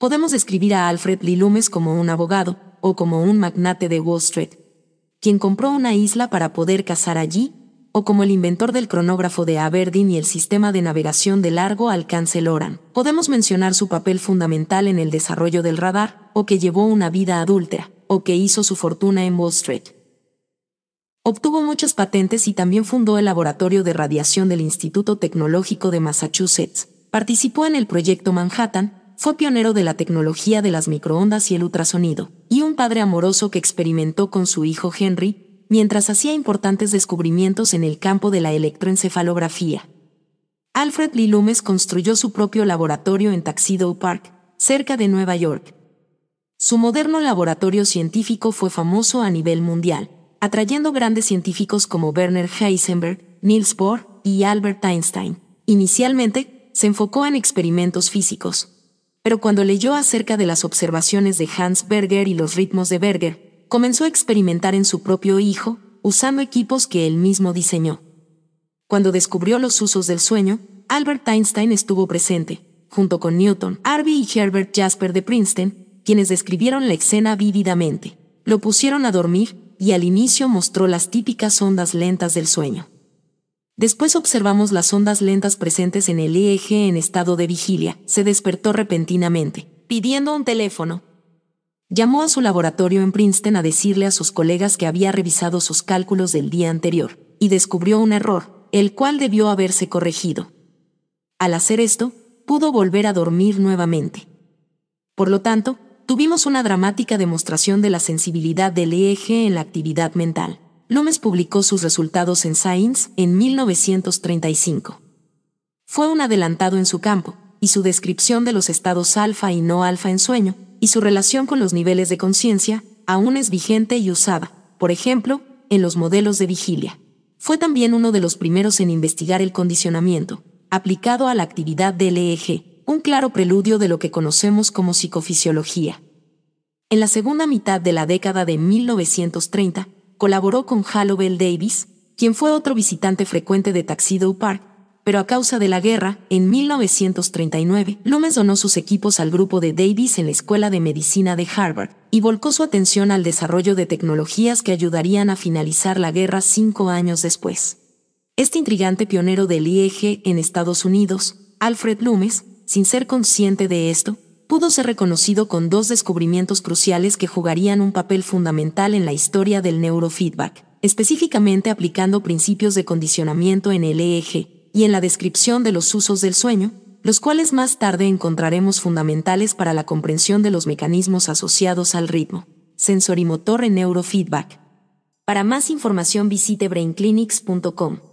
Podemos describir a Alfred Lee Loomis como un abogado, o como un magnate de Wall Street, quien compró una isla para poder cazar allí, o como el inventor del cronógrafo de Aberdeen y el sistema de navegación de largo alcance Loran. Podemos mencionar su papel fundamental en el desarrollo del radar, o que llevó una vida adúltera, o que hizo su fortuna en Wall Street. Obtuvo muchas patentes y también fundó el laboratorio de radiación del Instituto Tecnológico de Massachusetts. Participó en el proyecto Manhattan, fue pionero de la tecnología de las microondas y el ultrasonido, y un padre amoroso que experimentó con su hijo Henry, mientras hacía importantes descubrimientos en el campo de la electroencefalografía. Alfred Lee Loomis construyó su propio laboratorio en Tuxedo Park, cerca de Nueva York. Su moderno laboratorio científico fue famoso a nivel mundial, atrayendo grandes científicos como Werner Heisenberg, Niels Bohr y Albert Einstein. Inicialmente, se enfocó en experimentos físicos, pero cuando leyó acerca de las observaciones de Hans Berger y los ritmos de Berger, comenzó a experimentar en su propio hijo, usando equipos que él mismo diseñó. Cuando descubrió los usos del sueño, Albert Einstein estuvo presente, junto con Newton, Harvey y Herbert Jasper de Princeton, quienes describieron la escena vívidamente. Lo pusieron a dormir y al inicio mostró las típicas ondas lentas del sueño. Después observamos las ondas lentas presentes en el eje en estado de vigilia. Se despertó repentinamente, pidiendo un teléfono. Llamó a su laboratorio en Princeton a decirle a sus colegas que había revisado sus cálculos del día anterior, y descubrió un error, el cual debió haberse corregido. Al hacer esto, pudo volver a dormir nuevamente. Por lo tanto, tuvimos una dramática demostración de la sensibilidad del eje en la actividad mental. Loomis publicó sus resultados en Science en 1935. Fue un adelantado en su campo, y su descripción de los estados alfa y no alfa en sueño, y su relación con los niveles de conciencia, aún es vigente y usada, por ejemplo, en los modelos de vigilia. Fue también uno de los primeros en investigar el condicionamiento, aplicado a la actividad del EEG, un claro preludio de lo que conocemos como psicofisiología. En la segunda mitad de la década de 1930, colaboró con Hallowell Davis, quien fue otro visitante frecuente de Tuxedo Park, pero a causa de la guerra, en 1939, Loomis donó sus equipos al grupo de Davis en la Escuela de Medicina de Harvard y volcó su atención al desarrollo de tecnologías que ayudarían a finalizar la guerra cinco años después. Este intrigante pionero del IEG en Estados Unidos, Alfred Loomis, sin ser consciente de esto, pudo ser reconocido con dos descubrimientos cruciales que jugarían un papel fundamental en la historia del neurofeedback, específicamente aplicando principios de condicionamiento en el EEG y en la descripción de los usos del sueño, los cuales más tarde encontraremos fundamentales para la comprensión de los mecanismos asociados al ritmo, sensorimotor en neurofeedback. Para más información visite brainclinics.com.